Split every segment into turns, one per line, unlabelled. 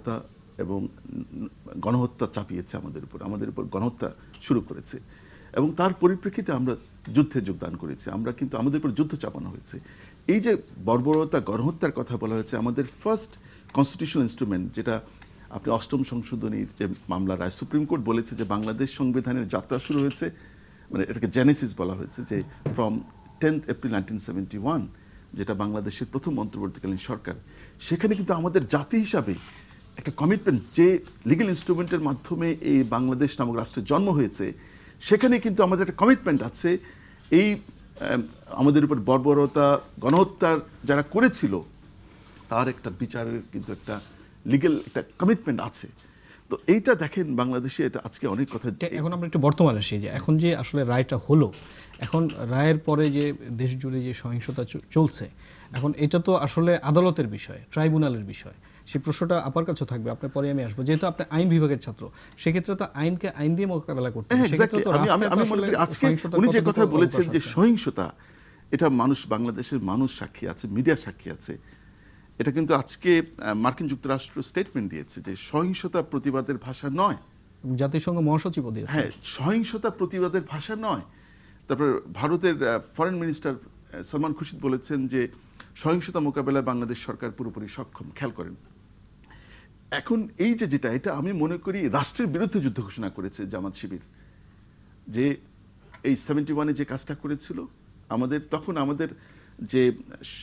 হত্যা এবং গণহত্যা চাপিয়েছে আমাদের উপর আমাদের উপর গণহত্যা শুরু করেছে এবং তার পরিপ্রেক্ষিতে আমরা যুদ্ধে যোগদান করেছি আমরা কিন্তু আমাদের উপর যুদ্ধ চাপানো হয়েছে এই যে বর্বরতা গণহত্যার কথা বলা হয়েছে আমাদের ফার্স্ট কনস্টিটিউশনাল ইনস্ট্রুমেন্ট যেটা আপনি অষ্টম সংশোধনীর যে মামলা রায় সুপ্রিম কোর্ট বলেছে যে বাংলাদেশ সংবিধানের যাত্রা শুরু হয়েছে মানে এটাকে জেনেসিস বলা হয়েছে যে from tenth April nineteen seventy one যেটা বাংলাদেশের প্রথম অন্তর্বর্তীকালীন সরকার সেখানে কিন্তু আমাদের জাতি হিসাবে একটা কমিটমেন্ট যে লিগেল ইনস্ট্রুমেন্টের মাধ্যমে এই বাংলাদেশ নামক রাষ্ট্রের জন্ম হয়েছে সেখানে কিন্তু আমাদের একটা কমিটমেন্ট আছে এই আমাদের উপর বর্বরতা গণহত্যার যারা করেছিল তার একটা বিচারের কিন্তু একটা লিগেল একটা কমিটমেন্ট আছে তো এইটা দেখেন বাংলাদেশে এটা আজকে অনেক কথা এখন আমরা
একটু বর্তমানে আসি যে এখন যে আসলে রায়টা হলো এখন রায়ের পরে যে দেশ জুড়ে যে সহিংসতা চলছে এখন এটা তো আসলে আদালতের বিষয় ট্রাইব্যুনালের বিষয় সেই প্রশ্নটা আপনার কাছে থাকবে আপনার পরে আমি আসবো যেহেতু আপনি আইন বিভাগের ছাত্র সেক্ষেত্রে তো আইনকে আইন দিয়ে মোকাবেলা করতে হ্যাঁ, আজকে উনি যে কথা বলেছেন যে
সহিংসতা এটা মানুষ বাংলাদেশের মানুষ সাক্ষী আছে মিডিয়া সাক্ষী আছে এটা কিন্তু আজকে মার্কিন যুক্তরাষ্ট্র স্টেটমেন্ট দিয়েছে যে সহিংসতা প্রতিবাদের ভাষা নয় জাতিসংঘ মহাসচিব দিয়েছে হ্যাঁ সহিংসতা প্রতিবাদের ভাষা নয় তারপর ভারতের ফরেন মিনিস্টার সলমান খুশিদ বলেছেন যে সহিংসতা মোকাবেলায় বাংলাদেশ সরকার পুরোপুরি সক্ষম খেয়াল করেন এখন এই যে যেটা এটা আমি মনে করি রাষ্ট্রের বিরুদ্ধে যুদ্ধ ঘোষণা করেছে জামাত শিবির যে এই সেভেন্টি ওয়ানে যে কাজটা করেছিল আমাদের তখন আমাদের যে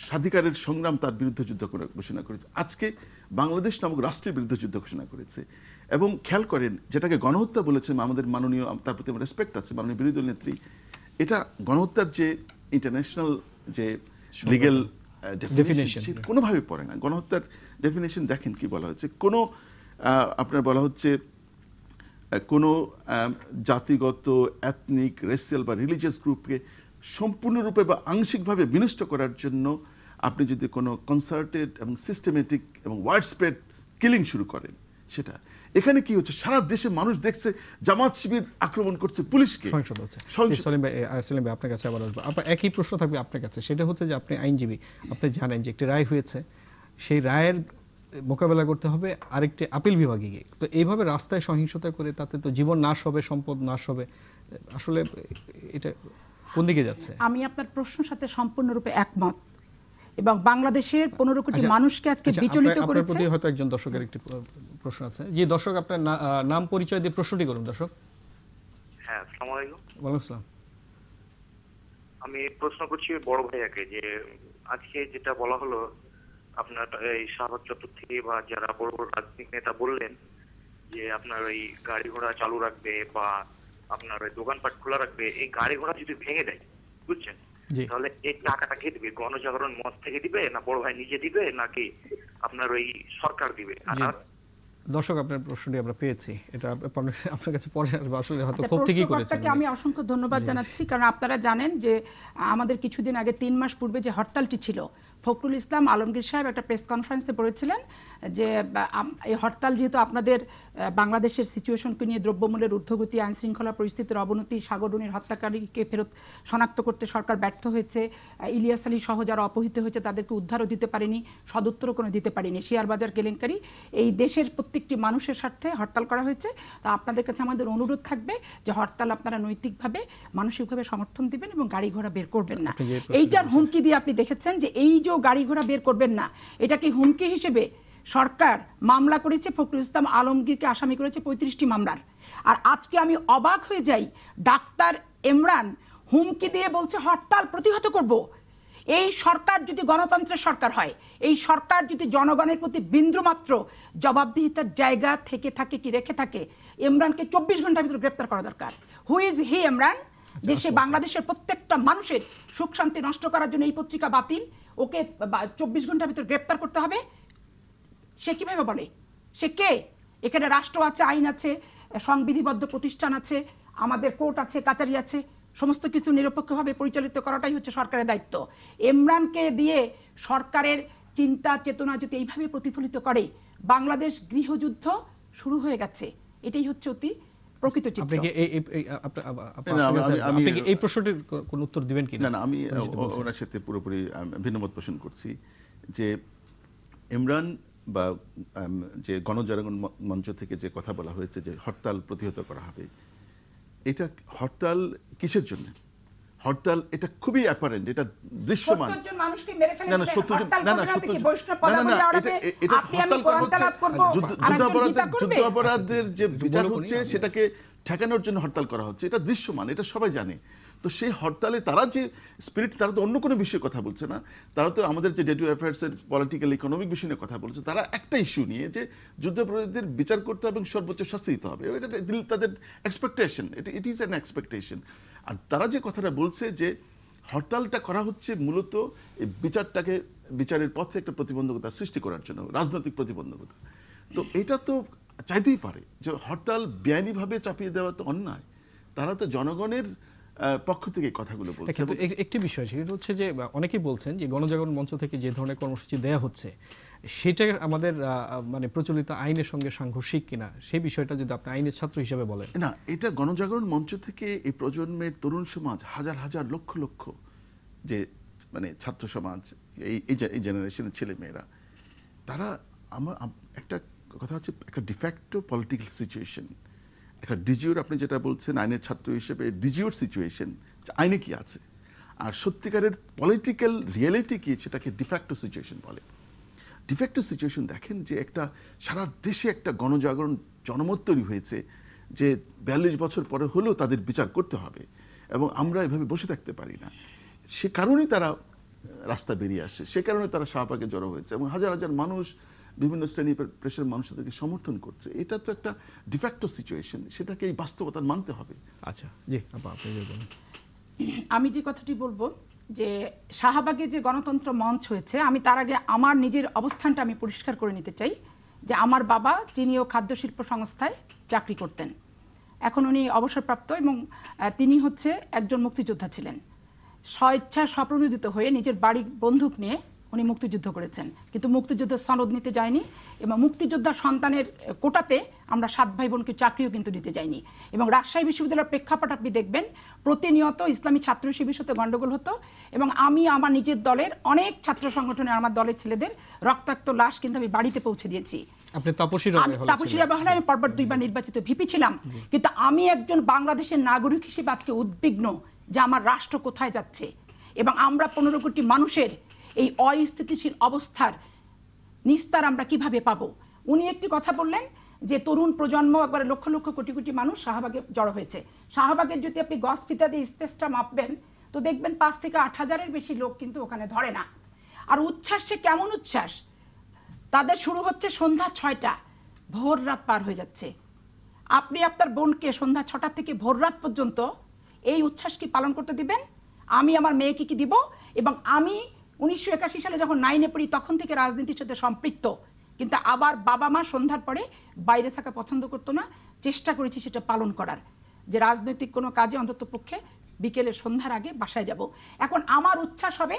স্বাধিকারের সংগ্রাম তার বিরুদ্ধে যুদ্ধ ঘোষণা করেছে আজকে বাংলাদেশ নামক রাষ্ট্রের বিরুদ্ধে যুদ্ধ ঘোষণা করেছে এবং খেয়াল করেন যেটাকে গণহত্যা বলেছেন আমাদের মাননীয় তার প্রতি আমার রেসপেক্ট আছে মাননীয় বিরোধী দল নেত্রী এটা গণহত্যার যে ইন্টারন্যাশনাল যে লিগেল ডেফিনেশন কোনোভাবে পড়ে না গণহত্যার ডেফিনেশন দেখেন কি বলা হচ্ছে কোনো আপনার বলা হচ্ছে কোনো জাতিগত অ্যাথনিক রেসিয়াল বা রিলিজিয়াস গ্রুপকে সম্পূর্ণরূপে বা আংশিকভাবে বিনষ্ট করার জন্য আপনি যদি কোনো কনসার্টেড এবং সিস্টেমেটিক এবং ওয়াইড স্প্রেড কিলিং শুরু করেন সেটা এখানে কি হচ্ছে সারা দেশে মানুষ দেখছে জামাত শিবির আক্রমণ করছে পুলিশকে সলিম ভাই সলিম
ভাই আপনার কাছে আবার আসবো আপনার একই প্রশ্ন থাকবে আপনার কাছে সেটা হচ্ছে যে আপনি আইনজীবী আপনি জানেন যে একটি রায় হয়েছে সেই রায়ের মোকাবেলা করতে হবে আরেকটি আপিল বিভাগে গিয়ে তো এইভাবে রাস্তায় সহিংসতা করে তাতে তো জীবন নাশ হবে সম্পদ নাশ হবে আসলে এটা কোন দিকে যাচ্ছে
আমি আপনার প্রশ্নের সাথে সম্পূর্ণরূপে একমত এবং বাংলাদেশের পনেরো কোটি আচ্ছা, মানুষকে আজকে আচ্ছা, বিচলিত করেছে
হয়তো একজন দর্শকের একটি প্রশ্ন আছে যে দর্শক আপনার নাম পরিচয় দিয়ে প্রশ্নটি করুন দর্শক হ্যাঁ আসসালামু আলাইকুম আমি প্রশ্ন করছি বড় ভাইয়াকে যে আজকে যেটা বলা হলো আপনার এই শাহবাজ চতুর্থী বা যারা বড় বড় রাজনৈতিক নেতা বললেন যে আপনার ওই গাড়ি ঘোড়া চালু রাখবে বা আপনার ওই দোকানপাট খোলা রাখবে এই গাড়ি ঘোড়া যদি ভেঙে দেয় বুঝছেন তাহলে এই টাকাটা কে দিবে গণজাগরণ মঞ্চ থেকে দিবে না বড় ভাই নিজে দিবে নাকি আপনার ওই সরকার দিবে দর্শক আপনার প্রশ্নটি আমরা পেয়েছি এটা আপনার কাছে পরে আসলে হয়তো আচ্ছা, খুব ঠিকই করেছেন আমি
অসংখ্য ধন্যবাদ জানাচ্ছি কারণ আপনারা জানেন যে আমাদের কিছুদিন আগে তিন মাস পূর্বে যে হরতালটি ছিল ফখরুল ইসলাম আলমগীর সাহেব একটা প্রেস কনফারেন্সে বলেছিলেন যে এই হরতাল যেহেতু আপনাদের বাংলাদেশের সিচুয়েশনকে নিয়ে দ্রব্যমূল্যের ঊর্ধ্বগতি আইন শৃঙ্খলা পরিস্থিতির অবনতি সাগরুনির হত্যাকারীকে ফেরত শনাক্ত করতে সরকার ব্যর্থ হয়েছে ইলিয়াস আলী সহ যারা অপহৃত হয়েছে তাদেরকে উদ্ধারও দিতে পারেনি সদুত্তরও কোনো দিতে পারেনি শেয়ারবাজার কেলেঙ্কারি এই দেশের প্রত্যেকটি মানুষের স্বার্থে হরতাল করা হয়েছে তা আপনাদের কাছে আমাদের অনুরোধ থাকবে যে হরতাল আপনারা নৈতিকভাবে মানসিকভাবে সমর্থন দিবেন এবং গাড়ি ঘোড়া বের করবেন না এইটার হুমকি দিয়ে আপনি দেখেছেন যে এই যে গাড়ি ঘোড়া বের করবেন না এটাকে হুমকি হিসেবে সরকার মামলা করেছে ফখরুল ইসলাম আলমগীরকে আসামি করেছে পঁয়ত্রিশটি মামলার আর আজকে আমি অবাক হয়ে যাই ডাক্তার এমরান হুমকি দিয়ে বলছে হরতাল প্রতিহত করব। এই সরকার যদি গণতন্ত্রের সরকার হয় এই সরকার যদি জনগণের প্রতি বিন্দুমাত্র জবাবদিহিতার জায়গা থেকে থাকে কি রেখে থাকে ইমরানকে চব্বিশ ঘন্টার ভিতরে গ্রেপ্তার করা দরকার হু ইজ হি ইমরান আচ্ছা, দেশে আচ্ছা। বাংলাদেশের প্রত্যেকটা মানুষের সুখ শান্তি নষ্ট করার জন্য এই পত্রিকা বাতিল ওকে চব্বিশ ঘন্টার ভিতরে গ্রেপ্তার করতে হবে সে কীভাবে বলে সে কে এখানে রাষ্ট্র আছে আইন আছে সংবিধিবদ্ধ প্রতিষ্ঠান আছে আমাদের কোর্ট আছে কাচারি আছে সমস্ত কিছু নিরপেক্ষভাবে পরিচালিত করাটাই হচ্ছে সরকারের দায়িত্ব এমরানকে দিয়ে সরকারের চিন্তা চেতনা যদি এইভাবে প্রতিফলিত করে বাংলাদেশ গৃহযুদ্ধ শুরু হয়ে গেছে এটাই হচ্ছে অতি প্রকৃত চিত্র
আপনি আপনি এই
প্রশ্নটির উত্তর দিবেন কি না না আমি ওনার সাথে পুরোপুরি ভিন্নমত পোষণ করছি যে ইমরান বা যে গণজাগরণ মঞ্চ থেকে যে কথা বলা হয়েছে যে হরতাল প্রতিহত করা হবে এটা হরতাল কিসের জন্য হরতাল এটা খুবই অ্যাপারেন্ট এটা দৃশ্যমান
না না যুদ্ধাপরাধের
যে আচ্ছা, বিচার হচ্ছে সেটাকে ঠেকানোর জন্য হরতাল করা হচ্ছে এটা দৃশ্যমান এটা সবাই জানে তো সেই হরতালে তারা যে স্পিরিট তারা তো অন্য কোনো বিষয়ে কথা বলছে না তারা তো আমাদের যে ডে টু অ্যাফেয়ার্সের পলিটিক্যাল ইকোনমিক বিষয় নিয়ে কথা বলছে তারা একটা ইস্যু নিয়ে যে যুদ্ধাপরাধীদের বিচার করতে হবে এবং সর্বোচ্চ শাস্তি দিতে হবে এটা তাদের এক্সপেকটেশন এটা ইট ইজ অ্যান এক্সপেকটেশন আর তারা যে কথাটা বলছে যে হরতালটা করা হচ্ছে মূলত এই বিচারটাকে বিচারের পথে একটা প্রতিবন্ধকতা সৃষ্টি করার জন্য রাজনৈতিক প্রতিবন্ধকতা তো এটা তো চাইতেই পারে যে হরতাল বেআইনিভাবে চাপিয়ে দেওয়া তো অন্যায় তারা তো জনগণের পক্ষ থেকে কথাগুলো বলছে
একটি বিষয় সেটা হচ্ছে যে অনেকেই বলছেন যে গণজাগরণ মঞ্চ থেকে যে ধরনের কর্মসূচি দেয়া হচ্ছে সেটা আমাদের মানে প্রচলিত আইনের সঙ্গে সাংঘর্ষিক কিনা সেই বিষয়টা যদি আপনি আইনের ছাত্র হিসেবে বলেন
না এটা গণজাগরণ মঞ্চ থেকে এই প্রজন্মের তরুণ সমাজ হাজার হাজার লক্ষ লক্ষ যে মানে ছাত্র সমাজ এই এই জেনারেশনের ছেলেমেয়েরা তারা আমার একটা কথা হচ্ছে একটা ডিফ্যাক্টো পলিটিক্যাল সিচুয়েশন একটা ডিজিওর আপনি যেটা বলছেন আইনের ছাত্র হিসেবে ডিজিওর সিচুয়েশন আইনে কি আছে আর সত্যিকারের পলিটিক্যাল রিয়েলিটি কি সেটাকে ডিফ্যাক্টো সিচুয়েশন বলে ডিফেক্টিভ সিচুয়েশন দেখেন যে একটা সারা দেশে একটা গণজাগরণ জনমত তৈরি হয়েছে যে বিয়াল্লিশ বছর পরে হলেও তাদের বিচার করতে হবে এবং আমরা এভাবে বসে থাকতে পারি না সে কারণেই তারা রাস্তা বেরিয়ে আসছে সে কারণে তারা শাহপাকে জড়ো হয়েছে এবং হাজার হাজার মানুষ বিভিন্ন শ্রেণী প্রেশার মানুষ তাদেরকে সমর্থন করছে এটা তো একটা ডিফ্যাক্টো সিচুয়েশন সেটাকে এই বাস্তবতা মানতে হবে আচ্ছা জি আপনি
আমি যে কথাটি বলবো যে শাহবাগে যে গণতন্ত্র মঞ্চ হয়েছে আমি তার আগে আমার নিজের অবস্থানটা আমি পরিষ্কার করে নিতে চাই যে আমার বাবা খাদ্য খাদ্যশিল্প সংস্থায় চাকরি করতেন এখন উনি অবসরপ্রাপ্ত এবং তিনি হচ্ছে একজন মুক্তিযোদ্ধা ছিলেন স্বইচ্ছা স্বপ্রণোদিত হয়ে নিজের বাড়ি বন্দুক নিয়ে উনি মুক্তিযুদ্ধ করেছেন কিন্তু মুক্তিযুদ্ধের সনদ নিতে যায়নি এবং মুক্তিযোদ্ধা সন্তানের কোটাতে আমরা সাত ভাই বোনকে চাকরিও কিন্তু নিতে যাইনি এবং রাজশাহী বিশ্ববিদ্যালয়ের প্রেক্ষাপট আপনি দেখবেন প্রতিনিয়ত ইসলামী ছাত্র শিবির সাথে গণ্ডগোল হতো এবং আমি আমার নিজের দলের অনেক ছাত্র সংগঠনে আমার দলের ছেলেদের রক্তাক্ত লাশ কিন্তু আমি বাড়িতে পৌঁছে দিয়েছি
আমি
পরপর দুইবার নির্বাচিত ভিপি ছিলাম কিন্তু আমি একজন বাংলাদেশের নাগরিক হিসেবে আজকে উদ্বিগ্ন যে আমার রাষ্ট্র কোথায় যাচ্ছে এবং আমরা পনেরো কোটি মানুষের এই অস্থিতিশীল অবস্থার নিস্তার আমরা কিভাবে পাব উনি একটি কথা বললেন যে তরুণ প্রজন্ম একবারে লক্ষ লক্ষ কোটি কোটি মানুষ শাহবাগে জড়ো হয়েছে শাহবাগের যদি আপনি গস ফিতা দিয়ে স্পেসটা মাপবেন তো দেখবেন পাঁচ থেকে আট হাজারের বেশি লোক কিন্তু ওখানে ধরে না আর উচ্ছ্বাস সে কেমন উচ্ছ্বাস তাদের শুরু হচ্ছে সন্ধ্যা ছয়টা ভোর রাত পার হয়ে যাচ্ছে আপনি আপনার বোনকে সন্ধ্যা ছটা থেকে ভোর রাত পর্যন্ত এই উচ্ছ্বাস কি পালন করতে দিবেন আমি আমার মেয়েকে কি দিব এবং আমি উনিশশো একাশি সালে যখন নাইনে পড়ি তখন থেকে রাজনীতির সাথে সম্পৃক্ত কিন্তু আবার বাবা মা সন্ধ্যার পরে বাইরে থাকা পছন্দ করতো না চেষ্টা করেছি সেটা পালন করার যে রাজনৈতিক কোনো কাজে অন্তত পক্ষে বিকেলে সন্ধ্যার আগে বাসায় যাব এখন আমার উচ্ছ্বাস হবে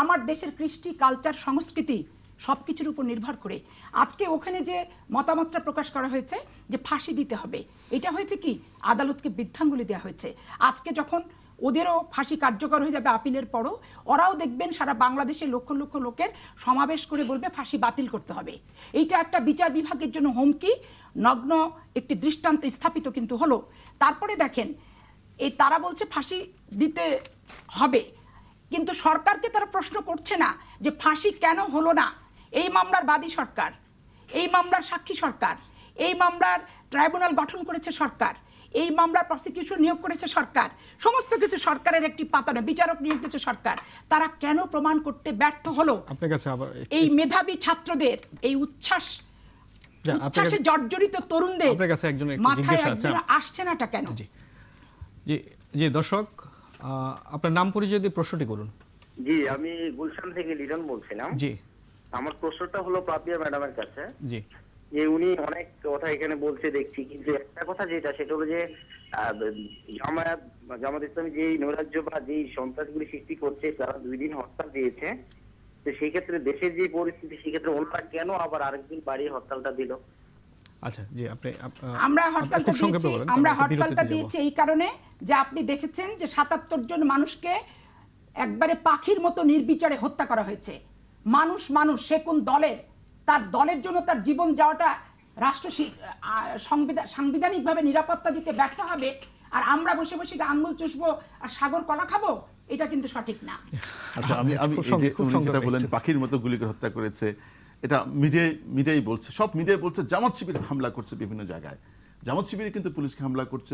আমার দেশের কৃষ্টি কালচার সংস্কৃতি সব কিছুর উপর নির্ভর করে আজকে ওখানে যে মতামতটা প্রকাশ করা হয়েছে যে ফাঁসি দিতে হবে এটা হয়েছে কি আদালতকে বৃদ্ধাঙ্গুলি দেওয়া হয়েছে আজকে যখন ওদেরও ফাঁসি কার্যকর হয়ে যাবে আপিলের পরও ওরাও দেখবেন সারা বাংলাদেশে লক্ষ লক্ষ লোকের সমাবেশ করে বলবে ফাঁসি বাতিল করতে হবে এইটা একটা বিচার বিভাগের জন্য হুমকি নগ্ন একটি দৃষ্টান্ত স্থাপিত কিন্তু হলো তারপরে দেখেন এই তারা বলছে ফাঁসি দিতে হবে কিন্তু সরকারকে তারা প্রশ্ন করছে না যে ফাঁসি কেন হলো না এই মামলার বাদী সরকার এই মামলার সাক্ষী সরকার এই মামলার ট্রাইব্যুনাল গঠন করেছে সরকার এই মামলার প্রসিকিউশন নিয়োগ করেছে সরকার সমস্ত কিছু সরকারের একটি পাতনে বিচারক নিয়োগ দিয়েছে সরকার তারা কেন প্রমাণ করতে ব্যর্থ হলো
আপনার কাছে আবার এই
মেধাবী ছাত্রদের এই উচ্ছ্বাস
উচ্ছ্বাসে জর্জরিত তরুণদের আপনার কাছে একজন মাথায় একজন
আসছে নাটা কেন জি
জি দর্শক আপনার নাম পরিচয় দিয়ে প্রশ্নটি করুন জি আমি গুলশান থেকে লিটন বলছিলাম জি আমার প্রশ্নটা হলো প্রাপিয়া ম্যাডামের কাছে জি যে উনি অনেক কথা এখানে বলছে দেখছি কিন্তু একটা কথা যেটা সেটা হলো যে জামায়াত জামাত ইসলামী যে নৈরাজ্য বা যে সন্ত্রাসগুলি সৃষ্টি করছে তারা দুই দিন হরতাল দিয়েছে তো সেই ক্ষেত্রে দেশের যে পরিস্থিতি সেক্ষেত্রে ওনারা কেন আবার আরেকদিন বাড়িয়ে হরতালটা দিল
আচ্ছা আমরা হরতালটা আমরা হরতালটা দিয়েছি এই কারণে যে আপনি দেখেছেন যে সাতাত্তর জন মানুষকে একবারে পাখির মতো নির্বিচারে হত্যা করা হয়েছে মানুষ মানুষ সে কোন দলের তার দলের জন্য তার জীবন যাওয়াটা রাষ্ট্র সংবিধান সাংবিধানিকভাবে নিরাপত্তা দিতে ব্যর্থ হবে আর আমরা বসে বসে আঙ্গুল চুষবো আর সাগর কলা খাবো এটা কিন্তু সঠিক না
আচ্ছা, আমি আমি যেটা বলেন পাখির মতো গুলি করে হত্যা করেছে এটা মিডিয়ায় মিডিয়াই বলছে সব মিডিয়ায় বলছে জামাত শিবির হামলা করছে বিভিন্ন জায়গায় জামাত শিবিরে কিন্তু পুলিশকে হামলা করছে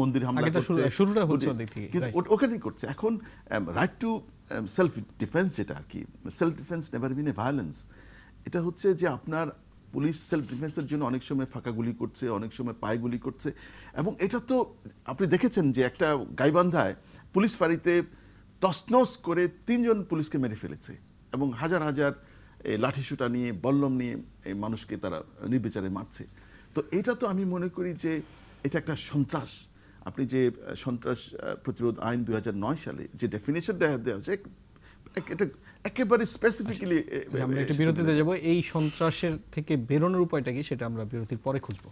মন্দির হামলা করছে শুরুটা হচ্ছে কিন্তু ওখানেই করছে এখন রাইট টু সেলফ ডিফেন্স যেটা আর কি self defence never been a violence এটা হচ্ছে যে আপনার পুলিশ সেলফ ডিফেন্সের জন্য অনেক সময় ফাঁকা গুলি করছে অনেক সময় পায়ে গুলি করছে এবং এটা তো আপনি দেখেছেন যে একটা গাইবান্ধায় পুলিশ ফাঁড়িতে তসনস করে তিনজন পুলিশকে মেরে ফেলেছে এবং হাজার হাজার লাঠিসুটা নিয়ে বল্লম নিয়ে এই মানুষকে তারা নির্বিচারে মারছে তো এটা তো আমি মনে করি যে এটা একটা সন্ত্রাস আপনি যে সন্ত্রাস প্রতিরোধ আইন দু সালে যে ডেফিনেশন দেওয়া হয়েছে এটা একেবারে স্পেসিফিকলি আচ্ছা, আমরা একটু বিরতিতে
যাব এই সন্ত্রাসের থেকে বেরোনোর উপায়টা কি সেটা আমরা বিরতির পরে খুঁজব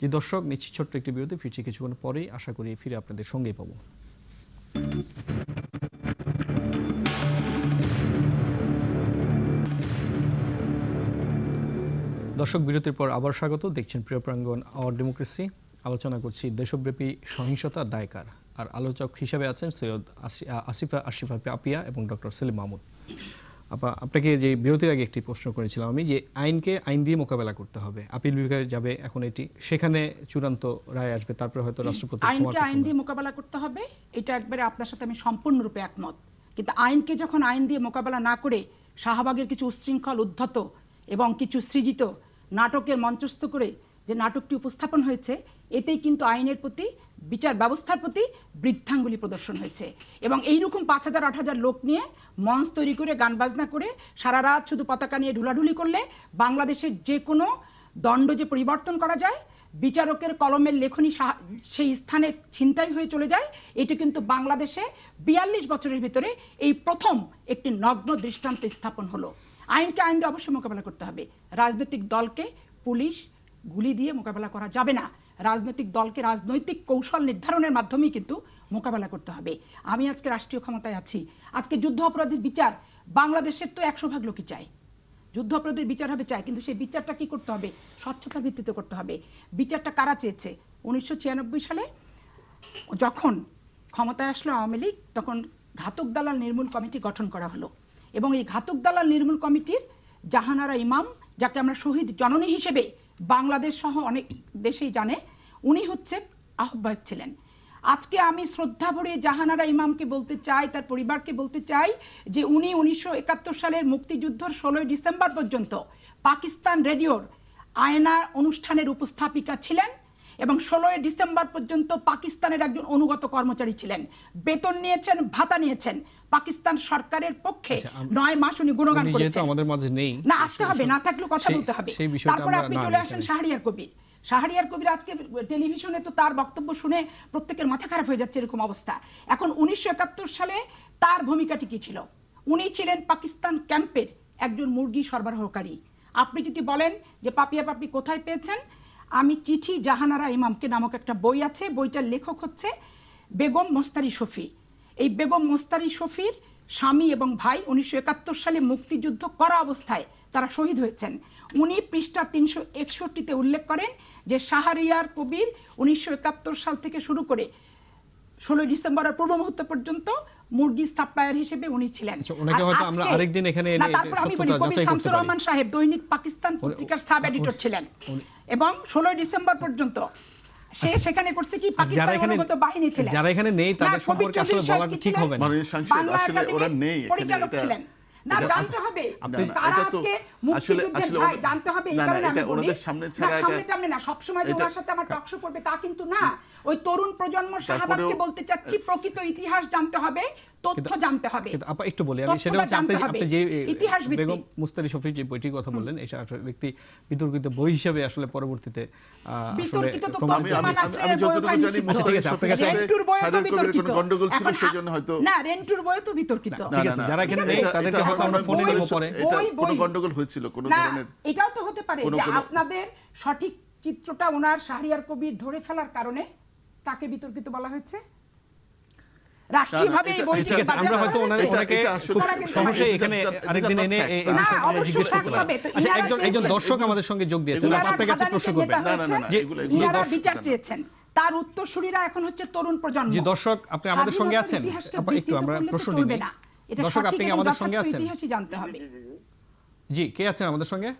যে দর্শক নিচ্ছি ছোট্ট একটি বিরতি ফিরছি কিছুক্ষণ পরেই আশা করি ফিরে আপনাদের সঙ্গেই পাবো দর্শক বিরতির পর আবার স্বাগত দেখছেন প্রিয় প্রাঙ্গন আওয়ার ডেমোক্রেসি আলোচনা করছি দেশব্যাপী সহিংসতা দায়কার আর আলোচক হিসাবে আছেন সৈয়দ আসিফা আশিফা পাপিয়া এবং ডক্টর সেলিম মাহমুদ আপা আপনাকে যে বিরতির আগে একটি প্রশ্ন করেছিলাম আমি যে আইনকে আইন দিয়ে মোকাবেলা করতে হবে আপিল বিভাগে যাবে এখন এটি সেখানে চূড়ান্ত রায় আসবে তারপরে হয়তো রাষ্ট্রপতি আইনকে আইন
দিয়ে মোকাবেলা করতে হবে এটা একবারে আপনার সাথে আমি সম্পূর্ণরূপে একমত কিন্তু আইনকে যখন আইন দিয়ে মোকাবেলা না করে শাহবাগের কিছু উশৃঙ্খল উদ্ধত এবং কিছু সৃজিত নাটকের মঞ্চস্থ করে যে নাটকটি উপস্থাপন হয়েছে এতেই কিন্তু আইনের প্রতি বিচার ব্যবস্থার প্রতি বৃদ্ধাঙ্গুলি প্রদর্শন হয়েছে এবং এইরকম পাঁচ হাজার আট হাজার লোক নিয়ে মঞ্চ তৈরি করে গান বাজনা করে সারা রাত শুধু পতাকা নিয়ে ঢুলাঢুলি করলে বাংলাদেশের যে কোনো দণ্ড যে পরিবর্তন করা যায় বিচারকের কলমের লেখনী সেই স্থানে ছিনতাই হয়ে চলে যায় এটি কিন্তু বাংলাদেশে বিয়াল্লিশ বছরের ভিতরে এই প্রথম একটি নগ্ন দৃষ্টান্ত স্থাপন হলো আইনকে আইনকে অবশ্যই মোকাবেলা করতে হবে রাজনৈতিক দলকে পুলিশ গুলি দিয়ে মোকাবেলা করা যাবে না রাজনৈতিক দলকে রাজনৈতিক কৌশল নির্ধারণের মাধ্যমেই কিন্তু মোকাবেলা করতে হবে আমি আজকে রাষ্ট্রীয় ক্ষমতায় আছি আজকে যুদ্ধ অপরাধীর বিচার বাংলাদেশের তো একশো ভাগ লোকই চায় যুদ্ধ অপরাধীর বিচার হবে চায় কিন্তু সেই বিচারটা কি করতে হবে স্বচ্ছতা ভিত্তিতে করতে হবে বিচারটা কারা চেয়েছে উনিশশো সালে যখন ক্ষমতায় আসলো আওয়ামী লীগ তখন ঘাতক দালাল নির্মূল কমিটি গঠন করা হলো এবং এই ঘাতক দালাল নির্মূল কমিটির জাহানারা ইমাম যাকে আমরা শহীদ জননী হিসেবে বাংলাদেশ সহ অনেক দেশেই জানে উনি হচ্ছে আহ্বায়ক ছিলেন আজকে আমি শ্রদ্ধা ভরে জাহানারা ইমামকে বলতে চাই তার পরিবারকে বলতে চাই যে উনি উনিশশো সালের মুক্তিযুদ্ধর ষোলোই ডিসেম্বর পর্যন্ত পাকিস্তান রেডিওর আয়না অনুষ্ঠানের উপস্থাপিকা ছিলেন এবং ষোলোই ডিসেম্বর পর্যন্ত পাকিস্তানের একজন অনুগত কর্মচারী ছিলেন বেতন নিয়েছেন ভাতা নিয়েছেন পাকিস্তান সরকারের পক্ষে আচ্ছা, নয় মাস উনি গুণগান করেছেন
আমাদের মাঝে নেই না
আসতে হবে না থাকলেও কথা বলতে হবে তারপরে আপনি চলে আসেন শাহরিয়ার কবির শাহরিয়ার কবির আজকে টেলিভিশনে তো তার বক্তব্য শুনে প্রত্যেকের মাথা খারাপ হয়ে যাচ্ছে এরকম অবস্থা এখন উনিশশো সালে তার ভূমিকাটি কি ছিল উনি ছিলেন পাকিস্তান ক্যাম্পের একজন মুরগি সরবরাহকারী আপনি যদি বলেন যে পাপিয়া পাপি কোথায় পেয়েছেন আমি চিঠি জাহানারা ইমামকে নামক একটা বই আছে বইটার লেখক হচ্ছে বেগম মোস্তারি শফি এই বেগম মোস্তারি শফির স্বামী এবং ভাই উনিশশো সালে মুক্তিযুদ্ধ করা অবস্থায় তারা শহীদ হয়েছেন উনি পৃষ্ঠা তিনশো একষট্টিতে উল্লেখ করেন যে শাহরিয়ার কবির উনিশশো সাল থেকে শুরু করে ষোলোই ডিসেম্বরের পূর্ব মুহূর্ত পর্যন্ত মুরগি সাপ্লায়ার হিসেবে উনি ছিলেন আচ্ছা, আরেকদিন এখানে শামসুর রহমান সাহেব দৈনিক পাকিস্তান পত্রিকার সাব এডিটর ছিলেন এবং ষোলোই ডিসেম্বর পর্যন্ত সে আচ্ছা। সেখানে করছে কি পাকিস্তানের বাহিনী ছিলেন যারা
এখানে নেই তাদের সম্পর্কে আসলে বলা ঠিক হবে না আসলে ওরা নেই ছিলেন
তা কিন্তু না ওই তরুণ প্রজন্ম শাহবাগকে বলতে চাচ্ছি প্রকৃত ইতিহাস জানতে হবে তথ্য জানতে হবে আপা
একটু বলি আমি সেটা
আপনি যে ইতিহাস বেগম
মুস্তারি শফি যে বইটির কথা বললেন বিতর্কিত বই হিসেবে আসলে পরবর্তীতে আমি যতটুকু জানি আচ্ছা, কাছে
রেন্টুর তো বিতর্কিত গন্ডগোল ছিল সেজন্য হয়তো না রেন্টুর তো বিতর্কিত ঠিক
আছে যারা এখানে নেই তাদেরকে হয়তো আমরা ফোনে দেব পরে
কোনো গন্ডগোল হয়েছিল কোনো ধরনের
এটাও তো হতে পারে যে আপনাদের সঠিক চিত্রটা ওনার শাহরিয়ার কবির ধরে ফেলার কারণে তাকে বিতর্কিত বলা হয়েছে না তার এখন হচ্ছে তরুণ প্রজন্ম দর্শক আপনি আমাদের সঙ্গে আছেন একটু আমরা প্রশ্ন দর্শক আপনি আমাদের সঙ্গে আছেন জানতে হবে
জি কে আছেন আমাদের সঙ্গে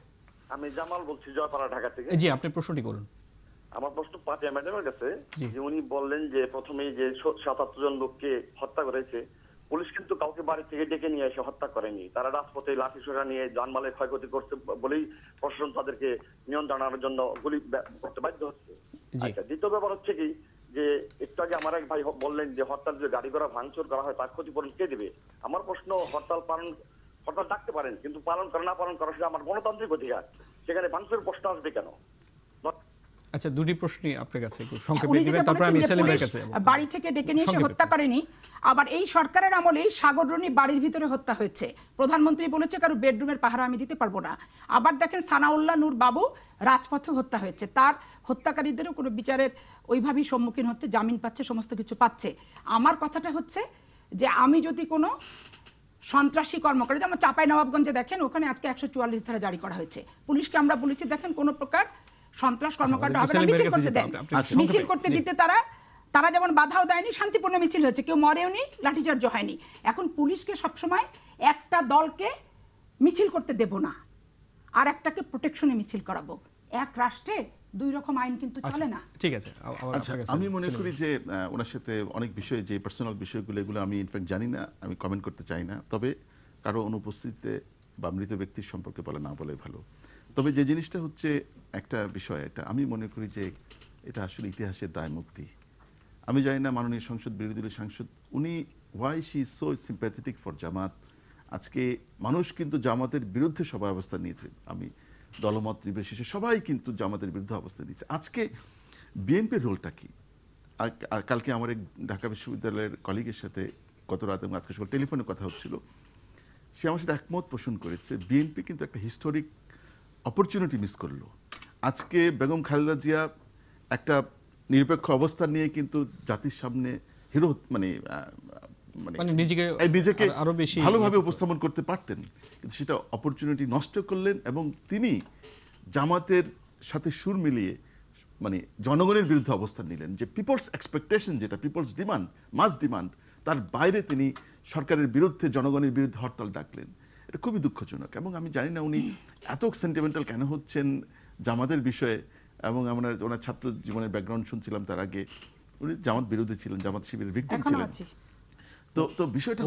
আমি জামাল বলছি জয়পাড়া ঢাকা থেকে জি
আপনি প্রশ্নটি করুন
আমার প্রশ্ন পাপিয়া ম্যাডামের কাছে যে উনি বললেন যে
প্রথমেই যে সাতাত্তর জন লোককে হত্যা করেছে পুলিশ কিন্তু কাউকে বাড়ি থেকে ডেকে নিয়ে এসে হত্যা করেনি তারা রাজপথে লাঠি সোটা নিয়ে জানমালের ক্ষয়ক্ষতি করছে বলেই প্রশাসন তাদেরকে নিয়ন্ত্রণ আনার জন্য গুলি করতে বাধ্য হচ্ছে আচ্ছা দ্বিতীয় ব্যাপার হচ্ছে কি যে একটু আগে
আমার এক ভাই বললেন যে হরতাল যদি গাড়ি ঘোড়া ভাঙচুর করা হয় তার ক্ষতিপূরণ কে দেবে আমার প্রশ্ন হরতাল পালন হরতাল ডাকতে পারেন কিন্তু পালন করে না পালন করা সেটা আমার গণতান্ত্রিক অধিকার সেখানে ভাঙচুর প্রশ্ন আসবে কেন আচ্ছা দুটি প্রশ্নই আপনার কাছে একটু হ্যাঁ, সংক্ষেপে দিবেন তারপর আমি সেলিমের কাছে যাব
বাড়ি থেকে ডেকে নিয়ে এসে হত্যা করেনি আবার এই সরকারের আমলেই সাগররনি বাড়ির ভিতরে হত্যা হয়েছে প্রধানমন্ত্রী বলেছে কারো বেডরুমের পাহারা আমি দিতে পারবো না আবার দেখেন সানাউল্লাহ নূর বাবু রাজপথে হত্যা হয়েছে তার হত্যাকারীদেরও কোনো বিচারের ওইভাবেই সম্মুখীন হচ্ছে জামিন পাচ্ছে সমস্ত কিছু পাচ্ছে আমার কথাটা হচ্ছে যে আমি যদি কোনো সন্ত্রাসী কর্মকারী যেমন চাপাই নবাবগঞ্জে দেখেন ওখানে আজকে একশো চুয়াল্লিশ ধারা জারি করা হয়েছে পুলিশকে আমরা বলেছি দেখেন কোনো প্রকার সন্ত্রাস আচ্ছা, কর্মকাণ্ড হবে না মিছিল করতে দেয় আচ্ছা, মিছিল করতে দিতে তারা তারা যেমন বাধাও দেয়নি শান্তিপূর্ণ মিছিল হয়েছে কেউ মরেওনি লাঠিচার্য হয়নি এখন পুলিশকে সবসময় একটা দলকে মিছিল করতে দেব না আর একটাকে প্রোটেকশনে মিছিল করাবো এক রাষ্ট্রে দুই রকম আইন কিন্তু আচ্ছা, চলে না
ঠিক আছে আচ্ছা আমি মনে করি যে ওনার সাথে অনেক বিষয়ে যে পার্সোনাল বিষয়গুলো এগুলো আমি ইনফ্যাক্ট জানি না আমি কমেন্ট করতে চাই না তবে কারো অনুপস্থিতিতে বা মৃত ব্যক্তির সম্পর্কে বলে না বলে ভালো তবে যে জিনিসটা হচ্ছে একটা বিষয় এটা আমি মনে করি যে এটা আসলে ইতিহাসের দায় মুক্তি আমি জানি না মাননীয় সংসদ বিরোধী দলের সাংসদ উনি why she so sympathetic for Jamaat আজকে মানুষ কিন্তু জামাতের বিরুদ্ধে সবাই অবস্থান নিয়েছে আমি দলমত নির্বিশেষে সবাই কিন্তু জামাতের বিরুদ্ধে অবস্থান নিয়েছে আজকে বিএনপির রোলটা কি কালকে আমার এক ঢাকা বিশ্ববিদ্যালয়ের কলিগের সাথে গত রাত এবং আজকে সকাল টেলিফোনে কথা হচ্ছিল সে আমার সাথে একমত পোষণ করেছে বিএনপি কিন্তু একটা হিস্টোরিক অপরচুনিটি মিস করলো আজকে বেগম খালেদা জিয়া একটা নিরপেক্ষ অবস্থান নিয়ে কিন্তু জাতির সামনে হিরো মানে, মানে, মানে নিজেকে আরো বেশি ভালোভাবে ইয়ে উপস্থাপন করতে পারতেন কিন্তু সেটা অপরচুনিটি নষ্ট করলেন এবং তিনি জামাতের সাথে সুর মিলিয়ে মানে জনগণের বিরুদ্ধে অবস্থান নিলেন যে পিপলস এক্সপেকটেশন যেটা পিপলস ডিমান্ড মাস ডিমান্ড তার বাইরে তিনি সরকারের বিরুদ্ধে জনগণের বিরুদ্ধে হরতাল ডাকলেন এটা খুবই দুঃখজনক এবং আমি জানি না উনি এত সেন্টিমেন্টাল কেন হচ্ছেন জামাতের বিষয়ে এবং আমরা ওনার ছাত্র জীবনের ব্যাকগ্রাউন্ড শুনছিলাম তার আগে উনি জামাত বিরোধী ছিলেন জামাত শিবিরের ভিক্টিম ছিলেন তো তো বিষয়টা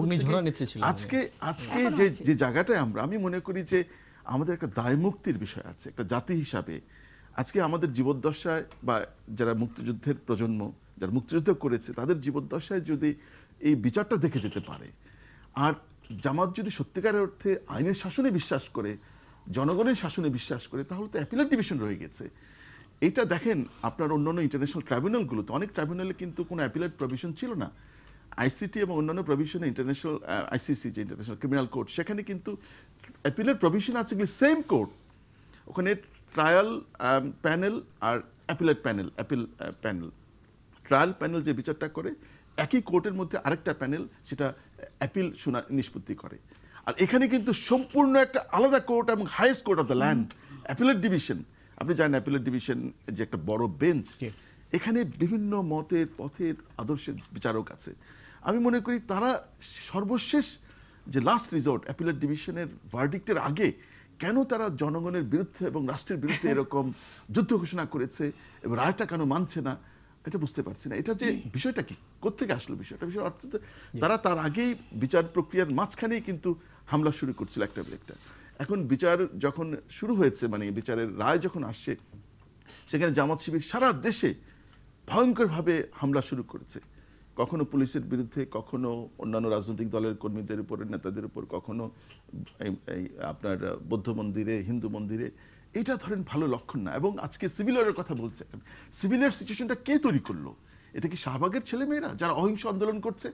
আজকে আজকে যে যে জায়গাটায় আমরা আমি মনে করি যে আমাদের একটা দায়মুক্তির বিষয় আছে একটা জাতি হিসাবে আজকে আমাদের জীবদ্দশায় বা যারা মুক্তিযুদ্ধের প্রজন্ম যারা মুক্তিযুদ্ধ করেছে তাদের জীবদ্দশায় যদি এই বিচারটা দেখে যেতে পারে আর জামাত যদি সত্যিকারের অর্থে আইনের শাসনে বিশ্বাস করে জনগণের শাসনে বিশ্বাস করে তাহলে তো অ্যাপিলেট ডিভিশন রয়ে গেছে এটা দেখেন আপনার অন্যান্য ইন্টারন্যাশনাল ট্রাইব্যুনালগুলোতে অনেক ট্রাইব্যুনালে কিন্তু কোনো অ্যাপিলেট প্রভিশন ছিল না আইসিটি এবং অন্যান্য প্রভিশনে ইন্টারন্যাশনাল আইসিসি যে ইন্টারন্যাশনাল ক্রিমিনাল কোর্ট সেখানে কিন্তু অ্যাপিলেট প্রভিশন আছে কিন্তু সেম কোর্ট ওখানে ট্রায়াল প্যানেল আর appellate panel appeal panel trial panel যে বিচারটা করে একই কোর্টের মধ্যে আরেকটা প্যানেল সেটা অ্যাপিল শোনা নিষ্পত্তি করে আর এখানে কিন্তু সম্পূর্ণ একটা আলাদা কোর্ট এবং highest court of the land appellate division আপনি জানেন অ্যাপিলেট ডিভিশন যে একটা বড় বেঞ্চ এখানে বিভিন্ন মতের পথের আদর্শের বিচারক আছে আমি মনে করি তারা সর্বশেষ যে লাস্ট রিজর্ট অ্যাপিলেট ডিভিশনের ভার্ডিক্টের আগে কেন তারা জনগণের বিরুদ্ধে এবং রাষ্ট্রের বিরুদ্ধে এরকম যুদ্ধ ঘোষণা করেছে এবং রায়টা কেন মানছে না এটা বুঝতে পারছি না এটা যে বিষয়টা কি কোথেকে আসলো বিষয়টা বিষয় অর্থাৎ তারা তার আগেই বিচার প্রক্রিয়ার মাঝখানেই কিন্তু হামলা শুরু করছিল একটা একটা এখন বিচার যখন শুরু হয়েছে মানে বিচারের রায় যখন আসছে সেখানে জামাত শিবির সারা দেশে ভয়ঙ্করভাবে হামলা শুরু করেছে কখনো পুলিশের বিরুদ্ধে কখনো অন্যান্য রাজনৈতিক দলের কর্মীদের উপর নেতাদের উপর কখনো আপনার বৌদ্ধ মন্দিরে হিন্দু মন্দিরে এটা ধরেন ভালো লক্ষণ না এবং আজকে সিভিলের কথা বলছে সিভিলের সিচুয়েশনটা কে তৈরি করলো এটা কি শাহবাগের ছেলেমেয়েরা যারা অহিংস আন্দোলন করছে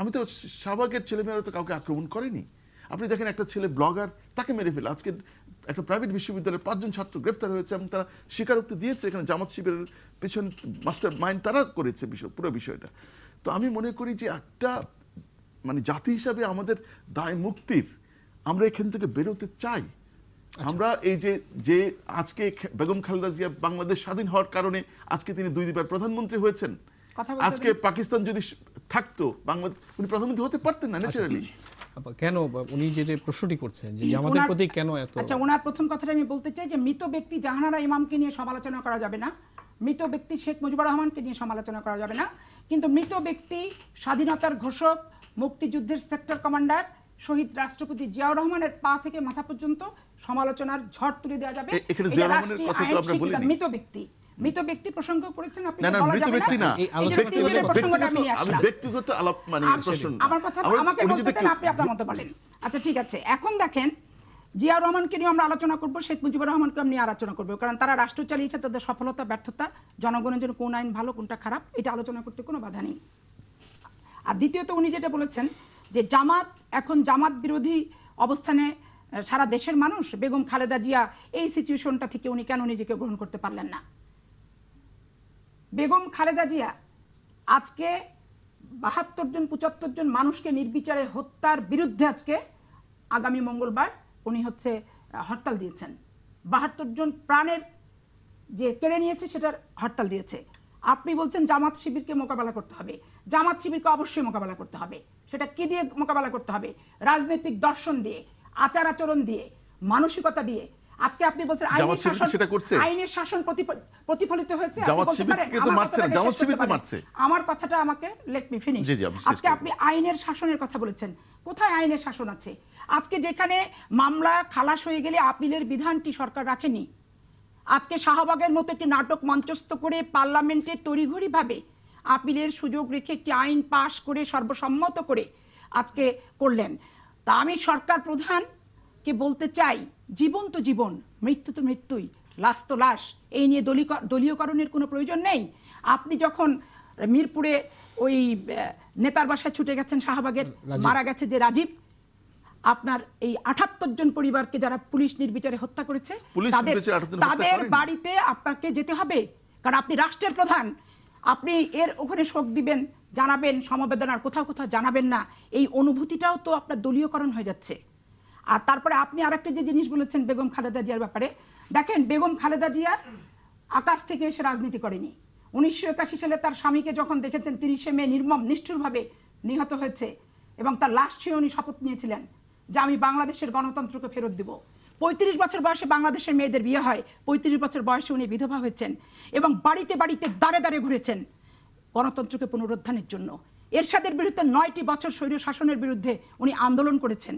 আমি তো শাহবাগের ছেলেমেয়েরা তো কাউকে আক্রমণ করেনি আপনি দেখেন একটা ছেলে ব্লগার তাকে মেরে ফেলে আজকে একটা প্রাইভেট বিশ্ববিদ্যালয়ের পাঁচজন ছাত্র গ্রেফতার হয়েছে এবং তারা স্বীকারোক্তি দিয়েছে এখানে জামাত শিবিরের পেছন মাস্টার মাইন্ড তারা করেছে বিষয় পুরো বিষয়টা তো আমি মনে করি যে একটা মানে জাতি হিসাবে আমাদের দায় মুক্তির আমরা এখান থেকে বেরোতে চাই আচ্ছা। আমরা এই যে যে আজকে বেগম খালেদা জিয়া বাংলাদেশ স্বাধীন হওয়ার কারণে আজকে তিনি দুই দুইবার প্রধানমন্ত্রী হয়েছেন আজকে পাকিস্তান যদি থাকতো বাংলাদেশ উনি প্রধানমন্ত্রী হতে পারতেন না ন্যাচারালি কেন
উনি যে প্রশ্নটি করছেন যে প্রতি কেন এত
আচ্ছা ওনার প্রথম কথাটা আমি বলতে চাই যে মৃত ব্যক্তি জাহানারা ইমামকে নিয়ে সমালোচনা করা যাবে না মৃত ব্যক্তি শেখ মুজিবুর রহমানকে নিয়ে সমালোচনা করা যাবে না কিন্তু মৃত ব্যক্তি স্বাধীনতার ঘোষক মুক্তিযুদ্ধের সেক্টর কমান্ডার শহীদ রাষ্ট্রপতি জিয়াউর রহমানের পা থেকে মাথা পর্যন্ত সমালোচনার ঝড় তুলে দেওয়া যাবে এখানে জিয়া রহমানের কথা তো আপনি বলেননি মৃত ব্যক্তি মৃত ব্যক্তি প্রসঙ্গ করেছেন আপনি না না মৃত ব্যক্তি না আমি আমি
ব্যক্তিগত আলাপ মানে প্রশ্ন আমার কথা আমাকে বলতে দেন আপনি
আপনার মত বলেন আচ্ছা ঠিক আছে এখন দেখেন জিয়া রহমানকে নিয়ে আমরা আলোচনা করব শেখ মুজিবুর রহমানকে আমি আলোচনা করব কারণ তারা রাষ্ট্র চালিয়েছে তাদের সফলতা ব্যর্থতা জনগণের জন্য কোন আইন ভালো কোনটা খারাপ এটা আলোচনা করতে কোনো বাধা নেই আর দ্বিতীয়ত উনি যেটা বলেছেন যে জামাত এখন জামাত বিরোধী অবস্থানে সারা দেশের মানুষ বেগম খালেদা জিয়া এই সিচুয়েশনটা থেকে উনি কেন নিজেকে গ্রহণ করতে পারলেন না বেগম খালেদা জিয়া আজকে বাহাত্তর জন পঁচাত্তর জন মানুষকে নির্বিচারে হত্যার বিরুদ্ধে আজকে আগামী মঙ্গলবার উনি হচ্ছে হরতাল দিয়েছেন বাহাত্তর জন প্রাণের যে কেড়ে নিয়েছে সেটার হরতাল দিয়েছে আপনি বলছেন জামাত শিবিরকে মোকাবেলা করতে হবে জামাত শিবিরকে অবশ্যই মোকাবেলা করতে হবে সেটা কি দিয়ে মোকাবেলা করতে হবে রাজনৈতিক দর্শন দিয়ে আচার আচরণ দিয়ে মানসিকতা দিয়ে আজকে আপনি বলছেন আইনের শাসন সেটা করছে আইনের শাসন প্রতিফলিত হয়েছে আমার কথাটা আমাকে লেট মি ফিনিশ আজকে আপনি আইনের শাসনের কথা বলেছেন কোথায় আইনের শাসন আছে আজকে যেখানে মামলা খালাস হয়ে গেলে আপিলের বিধানটি সরকার রাখেনি আজকে শাহবাগের মতো একটি নাটক মঞ্চস্থ করে পার্লামেন্টে তড়িঘড়িভাবে আপিলের সুযোগ রেখে একটি আইন পাশ করে সর্বসম্মত করে আজকে করলেন তা আমি সরকার প্রধানকে বলতে চাই জীবন তো জীবন মৃত্যু তো মৃত্যুই লাশ তো লাশ এই নিয়ে দলীয়করণের কোনো প্রয়োজন নেই আপনি যখন মিরপুরে ওই নেতার বাসায় ছুটে গেছেন শাহবাগের মারা গেছে যে রাজীব আপনার এই আঠাত্তর জন পরিবারকে যারা পুলিশ নির্বিচারে হত্যা করেছে তাদের বাড়িতে আপনাকে যেতে হবে কারণ আপনি রাষ্ট্রের প্রধান আপনি এর ওখানে শোক দিবেন জানাবেন সমবেদনার কোথাও কোথাও জানাবেন না এই অনুভূতিটাও তো আপনার দলীয়করণ হয়ে যাচ্ছে আর তারপরে আপনি আর একটা যে জিনিস বলেছেন বেগম খালেদা জিয়ার ব্যাপারে দেখেন বেগম খালেদা জিয়া আকাশ থেকে এসে রাজনীতি করেনি উনিশশো একাশি সালে তার স্বামীকে যখন দেখেছেন তিরিশে মে নির্মম নিষ্ঠুরভাবে নিহত হয়েছে এবং তার লাশ সে উনি শপথ নিয়েছিলেন যে আমি বাংলাদেশের গণতন্ত্রকে ফেরত দেবো পঁয়ত্রিশ বছর বয়সে বাংলাদেশের মেয়েদের বিয়ে হয় পঁয়ত্রিশ বছর বয়সে উনি বিধবা হয়েছেন এবং বাড়িতে বাড়িতে দাঁড়ে দাঁড়ে ঘুরেছেন গণতন্ত্রকে পুনরুদ্ধানের জন্য এরশাদের বিরুদ্ধে নয়টি বছর স্বৈর শাসনের বিরুদ্ধে উনি আন্দোলন করেছেন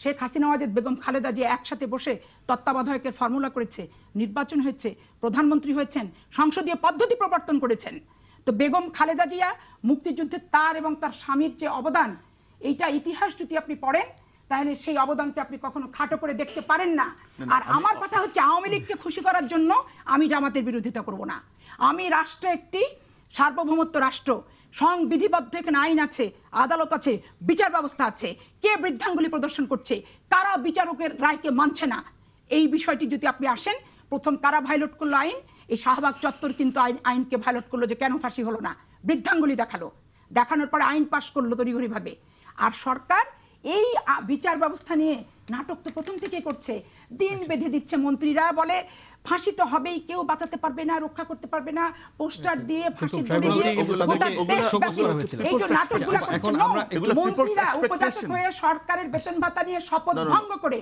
শেখ হাসিনা ওয়াজেদ বেগম খালেদা জিয়া একসাথে বসে তত্ত্বাবধায়কের ফর্মুলা করেছে নির্বাচন হয়েছে প্রধানমন্ত্রী হয়েছেন সংসদীয় পদ্ধতি প্রবর্তন করেছেন তো বেগম খালেদা জিয়া মুক্তিযুদ্ধে তার এবং তার স্বামীর যে অবদান এইটা ইতিহাস যদি আপনি পড়েন তাহলে সেই অবদানকে আপনি কখনো খাটো করে দেখতে পারেন না আর আমার কথা হচ্ছে আওয়ামী লীগকে খুশি করার জন্য আমি জামাতের বিরোধিতা করব না আমি রাষ্ট্র একটি সার্বভৌমত্ব রাষ্ট্র সংবিধিবদ্ধ এখানে আইন আছে আদালত আছে বিচার ব্যবস্থা আছে কে বৃদ্ধাঙ্গুলি প্রদর্শন করছে কারা বিচারকের রায়কে মানছে না এই বিষয়টি যদি আপনি আসেন প্রথম কারা ভাইলট করলো আইন এই শাহবাগ চত্বর কিন্তু আইন আইনকে ভাইলট করলো যে কেন ফাঁসি হলো না বৃদ্ধাঙ্গুলি দেখালো দেখানোর পরে আইন পাশ করলো তড়িঘড়িভাবে আর সরকার এই বিচার ব্যবস্থা নিয়ে নাটক তো প্রথম থেকে করছে দিন আচ্ছা। বেঁধে দিচ্ছে মন্ত্রীরা বলে ফাঁসি তো হবেই কেউ বাঁচাতে পারবে না রক্ষা করতে পারবে না পোস্টার দিয়ে ফাঁসি ধরে দিয়ে এই যে নাটকগুলো মন্ত্রীরা হয়ে সরকারের বেতন ভাতা নিয়ে শপথ ভঙ্গ করে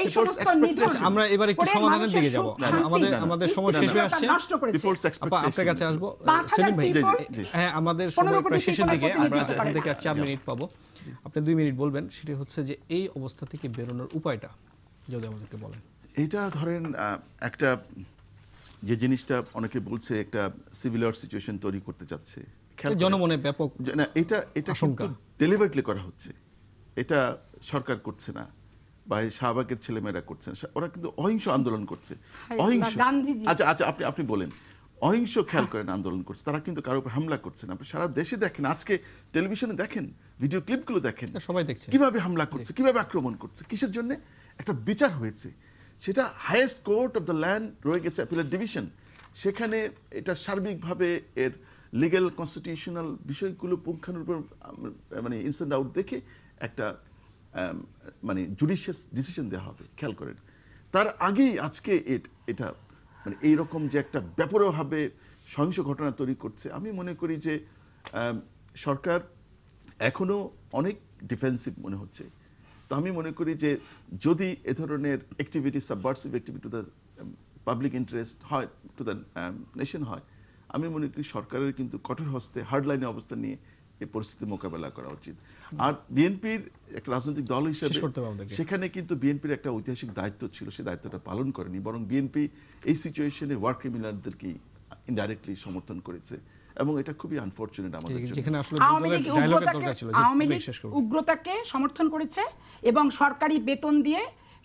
এই সমস্ত আমরা এবার একটু সমাধানের দিকে যাব আমাদের আমাদের সময় শেষ হয়ে আসছে
আপনার কাছে আসবো হ্যাঁ আমাদের সময় প্রায় শেষের দিকে আমরা এখান থেকে আর চার মিনিট পাবো আপনি দুই মিনিট বলবেন সেটি হচ্ছে যে এই অবস্থা থেকে বেরোনোর উপায়টা যদি আমাদেরকে বলেন
এটা ধরেন একটা যে জিনিসটা অনেকে বলছে একটা সিভিল ওয়ার সিচুয়েশন তৈরি করতে চাচ্ছে জনমনে ব্যাপক না এটা এটা কিন্তু ডেলিভারেটলি করা হচ্ছে এটা সরকার করছে না বা শাহবাগের ছেলেমেয়েরা করছে ওরা কিন্তু অহিংস আন্দোলন করছে অহিংস আচ্ছা আচ্ছা আপনি আপনি বলেন অহিংস খেয়াল করেন আন্দোলন করছে তারা কিন্তু কারোর উপর হামলা করছে না সারা দেশে দেখেন আজকে টেলিভিশনে দেখেন ভিডিও ক্লিপগুলো দেখেন সবাই দেখছে কিভাবে হামলা করছে কিভাবে আক্রমণ করছে কিসের জন্য একটা বিচার হয়েছে সেটা highest court of the land রয়ে গেছে অ্যাপিলেট ডিভিশন সেখানে এটা সার্বিকভাবে এর লিগ্যাল কনস্টিটিউশনাল বিষয়গুলো পুঙ্খানুপুর মানে ইনস্ট্যান্ট আউট দেখে একটা মানে জুডিশিয়াস ডিসিশন দেওয়া হবে খেয়াল করেন তার আগেই আজকে এটা মানে এইরকম যে একটা ব্যাপারভাবে সহিংস ঘটনা তৈরি করছে আমি মনে করি যে সরকার এখনও অনেক ডিফেন্সিভ মনে হচ্ছে তো আমি মনে করি যে যদি এ ধরনের activity subversive activity to the public interest হয় টু দ্য নেশন হয় আমি মনে করি সরকারের কিন্তু কঠোর হস্তে হার্ডলাইনে অবস্থান নিয়ে এই পরিস্থিতি মোকাবেলা করা উচিত আর বিএনপির একটা রাজনৈতিক দল হিসেবে সেখানে কিন্তু বিএনপির একটা ঐতিহাসিক দায়িত্ব ছিল সে দায়িত্বটা পালন করেনি বরং বিএনপি এই সিচুয়েশনে ওয়ার্ক ক্রিমিনালদেরকেই ইনডাইরেক্টলি সমর্থন করেছে এবং এটা খুবই আনফরচুনেট আমাদের জন্য আওয়ামী লীগ আওয়ামী লীগ
উগ্রতাকে সমর্থন করেছে এবং সরকারি বেতন দিয়ে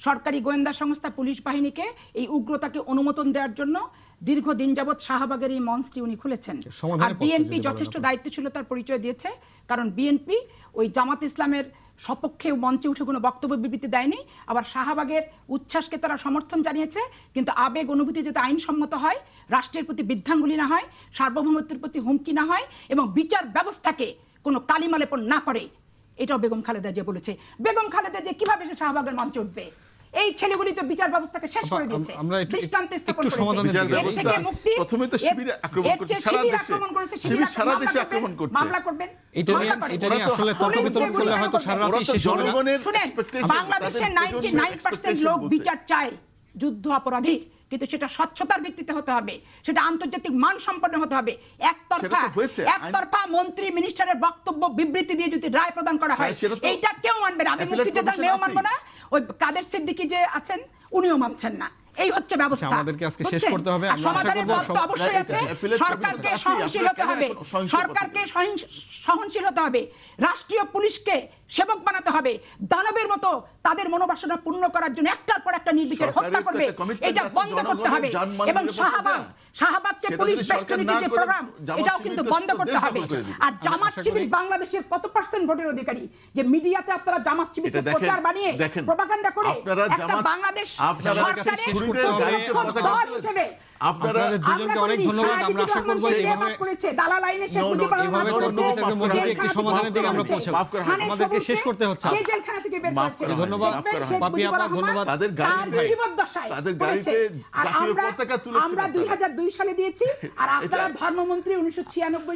সরকারি গোয়েন্দা সংস্থা পুলিশ বাহিনীকে এই উগ্রতাকে অনুমোদন দেওয়ার জন্য দীর্ঘদিন যাবৎ শাহবাগের এই মঞ্চটি উনি খুলেছেন আর বিএনপি যথেষ্ট দায়িত্বশীলতার পরিচয় দিয়েছে কারণ বিএনপি ওই জামাত ইসলামের সপক্ষে মঞ্চে উঠে কোনো বক্তব্য বিবৃতি দেয়নি আবার শাহবাগের উচ্ছ্বাসকে তারা সমর্থন জানিয়েছে কিন্তু আবেগ অনুভূতি যদি আইনসম্মত হয় রাষ্ট্রের প্রতি বৃদ্ধাঙ্গুলি না হয় সার্বভৌমত্বের প্রতি হুমকি না হয় এবং বিচার ব্যবস্থাকে কোনো কালিমালেপন না করে এটাও বেগম খালেদা যে বলেছে বেগম খালেদা যে কিভাবে সে শাহবাগের মঞ্চ উঠবে এই ছেলেগুলি তো বিচার ব্যবস্থাকে শেষ করে দিয়েছে দৃষ্টান্ত স্থাপন করেছে প্রথমে তো শিবিরে আক্রমণ করছে সারা দেশে শিবির সারা দেশে আক্রমণ করছে মামলা করবেন এটা নিয়ে এটা নিয়ে আসলে তর্ক বিতর্ক করলে হয়তো সারা রাতই
শেষ হবে না বাংলাদেশের 99% লোক বিচার
চায় যুদ্ধ অপরাধী কিন্তু সেটা স্বচ্ছতার ভিত্তিতে হতে হবে সেটা আন্তর্জাতিক মান সম্পন্ন হতে হবে একতরফা একতরফা মন্ত্রী মিনিস্টারের বক্তব্য বিবৃতি দিয়ে যদি রায় প্রদান করা হ্যাঁ, হয় এইটা কেউ মানবে না আমি মুক্তিযোদ্ধা মেয়েও মানবো না ওই কাদের সিদ্দিকি যে আছেন উনিও মানছেন না এই হচ্ছে ব্যবস্থা আচ্ছা, আমাদেরকে আজকে শেষ করতে হবে আমরা আশা করব অবশ্যই আছে সরকারকে আচ্ছা, সহনশীল হতে হবে সরকারকে সহনশীল হতে হবে রাষ্ট্রীয় পুলিশকে সেবক বানাতে হবে দানবের মতো তাদের মনোবাসনা পূর্ণ করার জন্য একটার পর একটা নির্বিচার হত্যা করবে এটা বন্ধ করতে হবে এবং শাহবাগ শাহবাগকে পুলিশ বেষ্টনীতি যে প্রোগ্রাম এটাও কিন্তু বন্ধ করতে হবে আর জামাত শিবির বাংলাদেশের কত পার্সেন্ট ভোটের অধিকারী যে মিডিয়াতে আপনারা জামাত শিবিরকে প্রচার বানিয়ে প্রপাগান্ডা করে একটা বাংলাদেশ সরকারের হিসেবে আপনারা দুজনকে অনেক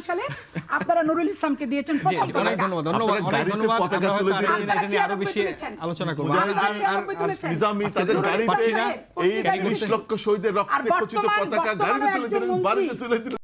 সালে আপনারা নুরুল ইসলামকে দিয়েছেন অনেক
ধন্যবাদ ধন্যবাদ আরো বেশি আলোচনা করবো
পতাকা গাড়িতে তুলে দিলেন বাড়িতে তুলে দিলেন